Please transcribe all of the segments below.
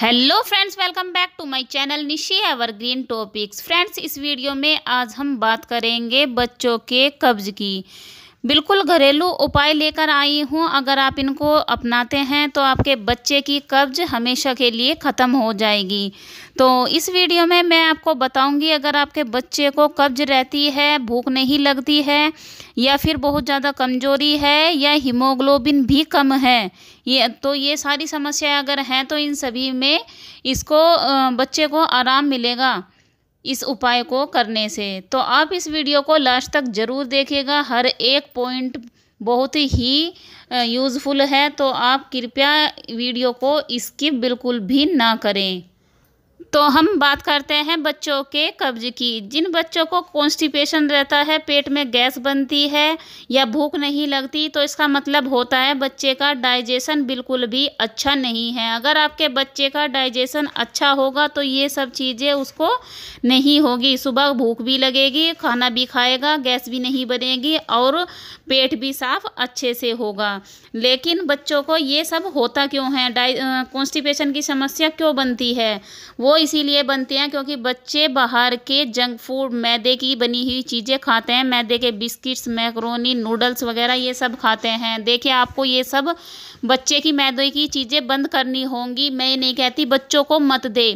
hello friends welcome back to my channel Nishi evergreen topics friends इस video में आज हम बात करेंगे बच्चों के कब्ज की बिल्कुल घरेलू उपाय लेकर आई हूँ अगर आप इनको अपनाते हैं तो आपके बच्चे की कब्ज हमेशा के लिए ख़त्म हो जाएगी तो इस वीडियो में मैं आपको बताऊंगी अगर आपके बच्चे को कब्ज रहती है भूख नहीं लगती है या फिर बहुत ज़्यादा कमजोरी है या हीमोग्लोबिन भी कम है ये तो ये सारी समस्याएं अगर हैं तो इन सभी में इसको बच्चे को आराम मिलेगा इस उपाय को करने से तो आप इस वीडियो को लास्ट तक ज़रूर देखिएगा हर एक पॉइंट बहुत ही यूज़फुल है तो आप कृपया वीडियो को स्किप बिल्कुल भी ना करें तो हम बात करते हैं बच्चों के कब्ज की जिन बच्चों को कॉन्स्टिपेशन रहता है पेट में गैस बनती है या भूख नहीं लगती तो इसका मतलब होता है बच्चे का डाइजेशन बिल्कुल भी अच्छा नहीं है अगर आपके बच्चे का डाइजेशन अच्छा होगा तो ये सब चीज़ें उसको नहीं होगी सुबह भूख भी लगेगी खाना भी खाएगा गैस भी नहीं बनेगी और पेट भी साफ अच्छे से होगा लेकिन बच्चों को ये सब होता क्यों है डाइ कॉन्स्टिपेशन की समस्या क्यों बनती है वो इसीलिए बनते हैं क्योंकि बच्चे बाहर के जंक फूड मैदे की बनी हुई चीज़ें खाते हैं मैदे के बिस्किट्स मैक्रोनी नूडल्स वगैरह ये सब खाते हैं देखिए आपको ये सब बच्चे की मैदे की चीज़ें बंद करनी होंगी मैं ये नहीं कहती बच्चों को मत दे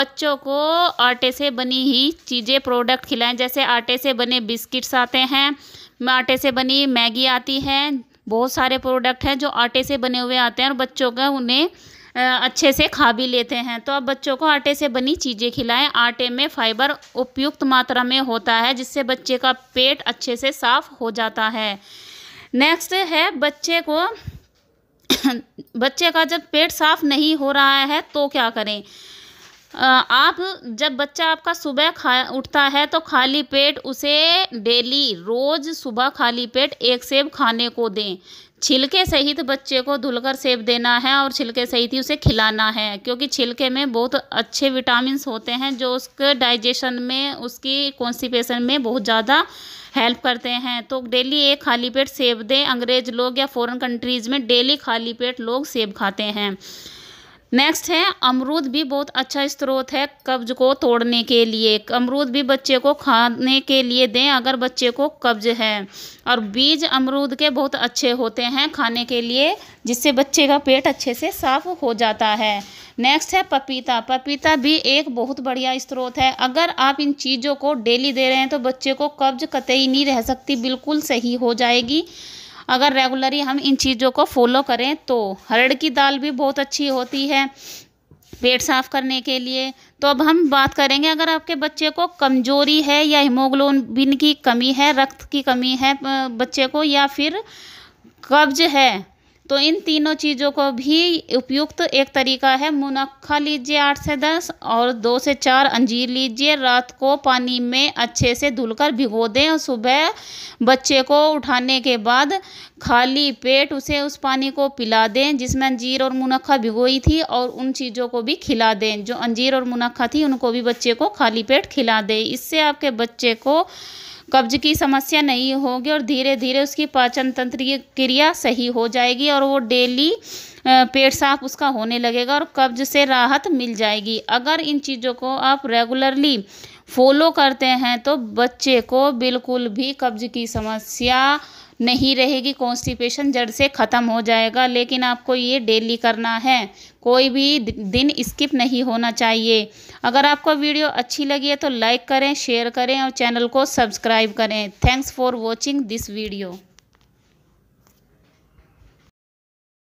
बच्चों को आटे से बनी ही चीज़ें प्रोडक्ट खिलाएं जैसे आटे से बने बिस्किट्स आते हैं आटे से बनी मैगी आती है बहुत सारे प्रोडक्ट हैं जो आटे से बने हुए आते हैं और बच्चों का उन्हें अच्छे से खा भी लेते हैं तो अब बच्चों को आटे से बनी चीज़ें खिलाएं आटे में फाइबर उपयुक्त मात्रा में होता है जिससे बच्चे का पेट अच्छे से साफ हो जाता है नेक्स्ट है बच्चे को बच्चे का जब पेट साफ नहीं हो रहा है तो क्या करें आप जब बच्चा आपका सुबह खा उठता है तो खाली पेट उसे डेली रोज़ सुबह खाली पेट एक सेब खाने को दें छिलके सहित बच्चे को धुलकर सेब देना है और छिलके सहित ही उसे खिलाना है क्योंकि छिलके में बहुत अच्छे विटामिन होते हैं जो उसके डाइजेशन में उसकी कॉन्स्टिपेशन में बहुत ज़्यादा हेल्प करते हैं तो डेली एक खाली पेट सेब दें अंग्रेज लोग या फॉरेन कंट्रीज़ में डेली खाली पेट लोग सेब खाते हैं नेक्स्ट है अमरूद भी बहुत अच्छा स्त्रोत है कब्ज को तोड़ने के लिए अमरूद भी बच्चे को खाने के लिए दें अगर बच्चे को कब्ज है और बीज अमरूद के बहुत अच्छे होते हैं खाने के लिए जिससे बच्चे का पेट अच्छे से साफ हो जाता है नेक्स्ट है पपीता पपीता भी एक बहुत बढ़िया स्त्रोत है अगर आप इन चीज़ों को डेली दे रहे हैं तो बच्चे को कब्ज कतई नहीं रह सकती बिल्कुल सही हो जाएगी अगर रेगुलरली हम इन चीज़ों को फॉलो करें तो हरड़ की दाल भी बहुत अच्छी होती है पेट साफ करने के लिए तो अब हम बात करेंगे अगर आपके बच्चे को कमजोरी है या हिमोग्लोबिन की कमी है रक्त की कमी है बच्चे को या फिर कब्ज है तो इन तीनों चीज़ों को भी उपयुक्त तो एक तरीका है मुनक्खा लीजिए आठ से दस और दो से चार अंजीर लीजिए रात को पानी में अच्छे से धुलकर भिगो दें और सुबह बच्चे को उठाने के बाद खाली पेट उसे उस पानी को पिला दें जिसमें अंजीर और मुनक्खा भिगोई थी और उन चीज़ों को भी खिला दें जो अंजीर और मुनक्खा थी उनको भी बच्चे को खाली पेट खिला दें इससे आपके बच्चे को कब्ज की समस्या नहीं होगी और धीरे धीरे उसकी पाचन की क्रिया सही हो जाएगी और वो डेली पेट साफ उसका होने लगेगा और कब्ज से राहत मिल जाएगी अगर इन चीज़ों को आप रेगुलरली फॉलो करते हैं तो बच्चे को बिल्कुल भी कब्ज की समस्या नहीं रहेगी कॉन्स्टिपेशन जड़ से ख़त्म हो जाएगा लेकिन आपको ये डेली करना है कोई भी दिन स्किप नहीं होना चाहिए अगर आपको वीडियो अच्छी लगी है तो लाइक करें शेयर करें और चैनल को सब्सक्राइब करें thanks for watching this video